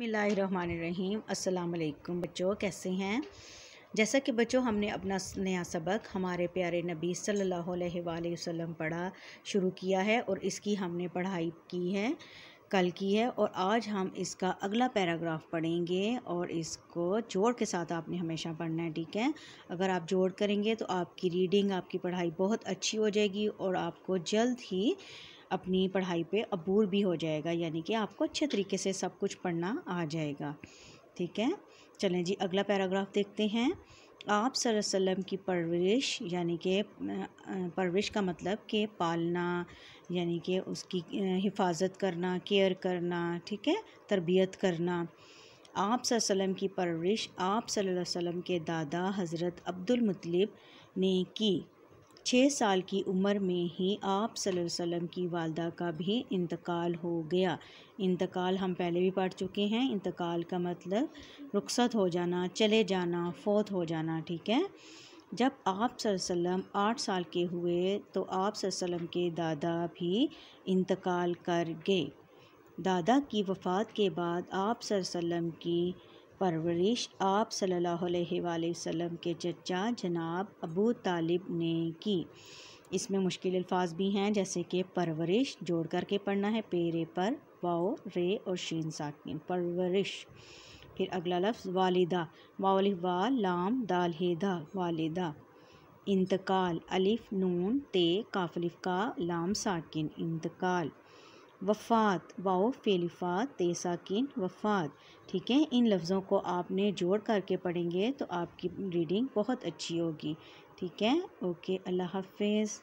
बसमीम अल्लाम बच्चों कैसे हैं जैसा कि बच्चों हमने अपना नया सबक हमारे प्यारे नबी सल्लल्लाहु अलैहि वसल्लम पढ़ा शुरू किया है और इसकी हमने पढ़ाई की है कल की है और आज हम इसका अगला पैराग्राफ पढ़ेंगे और इसको जोड़ के साथ आपने हमेशा पढ़ना है ठीक है अगर आप जोड़ करेंगे तो आपकी रीडिंग आपकी पढ़ाई बहुत अच्छी हो जाएगी और आपको जल्द ही अपनी पढ़ाई पे अबूर भी हो जाएगा यानी कि आपको अच्छे तरीके से सब कुछ पढ़ना आ जाएगा ठीक है चलें जी अगला पैराग्राफ देखते हैं आप सरसलम की परवरिश यानी कि परवरिश का मतलब कि पालना यानी कि उसकी हिफाजत करना केयर करना ठीक है तरबियत करना आप सरसलम की परवरिश आप वसल्लम के दादा हज़रत अब्दुलमतलब ने की छः साल की उम्र में ही आप वसल्लम की वालदा का भी इंतकाल हो गया इंतकाल हम पहले भी पढ़ चुके हैं इंतकाल का मतलब रुखसत हो जाना चले जाना फौत हो जाना ठीक है जब आप वसल्लम आठ साल के हुए तो आप वसल्लम के दादा भी इंतकाल कर गए दादा की वफ़ात के बाद आप वसल्लम की परवरिश आप सल्लल्लाहु अलैहि वसल्लम के चचा जनाब अबू तालिब ने की इसमें मुश्किल अल्फाज भी हैं जैसे कि परवरिश जोड़ करके पढ़ना है पेरे पर वाओ रे और शीन साकिन परवरिश फिर अगला लफ्ज़ वालिदा वाल वा लाम दाल हेदा वालिदा इंतकाल अलिफ नून ते काफलिफ का लाम साकिन इंतकाल वफ़ात वाओ फेलिफा तेसाकिन वफ़ात ठीक है इन लफ्ज़ों को आपने जोड़ करके पढ़ेंगे तो आपकी रीडिंग बहुत अच्छी होगी ठीक है ओके अल्लाह हाफिज़